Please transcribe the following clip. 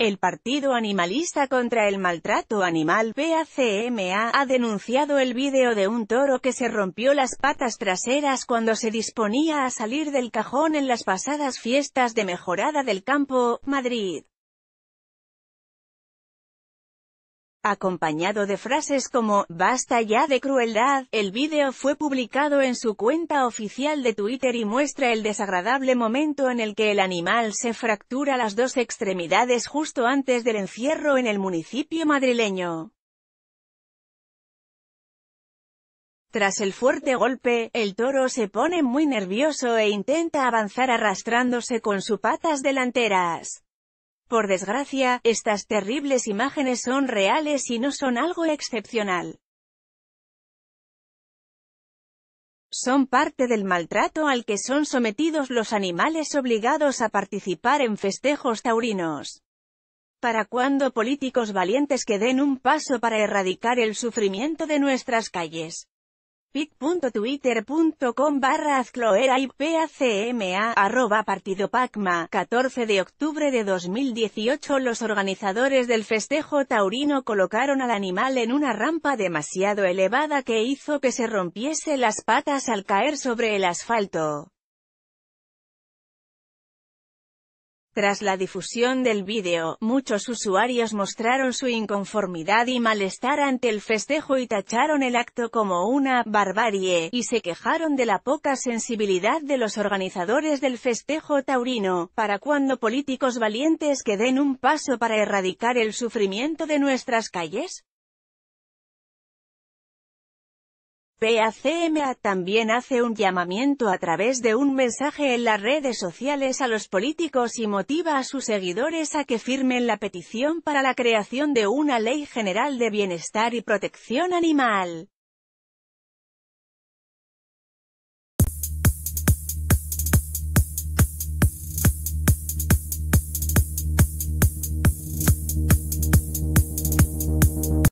El Partido Animalista contra el Maltrato Animal PACMA ha denunciado el vídeo de un toro que se rompió las patas traseras cuando se disponía a salir del cajón en las pasadas fiestas de mejorada del campo, Madrid. acompañado de frases como, basta ya de crueldad, el vídeo fue publicado en su cuenta oficial de Twitter y muestra el desagradable momento en el que el animal se fractura las dos extremidades justo antes del encierro en el municipio madrileño. Tras el fuerte golpe, el toro se pone muy nervioso e intenta avanzar arrastrándose con sus patas delanteras. Por desgracia, estas terribles imágenes son reales y no son algo excepcional. Son parte del maltrato al que son sometidos los animales obligados a participar en festejos taurinos. ¿Para cuándo políticos valientes que den un paso para erradicar el sufrimiento de nuestras calles? pic.twitter.com barra azcloera arroba partido PACMA, 14 de octubre de 2018 Los organizadores del festejo taurino colocaron al animal en una rampa demasiado elevada que hizo que se rompiese las patas al caer sobre el asfalto. Tras la difusión del vídeo, muchos usuarios mostraron su inconformidad y malestar ante el festejo y tacharon el acto como una «barbarie», y se quejaron de la poca sensibilidad de los organizadores del festejo taurino, para cuando políticos valientes que den un paso para erradicar el sufrimiento de nuestras calles. PACMA también hace un llamamiento a través de un mensaje en las redes sociales a los políticos y motiva a sus seguidores a que firmen la petición para la creación de una ley general de bienestar y protección animal.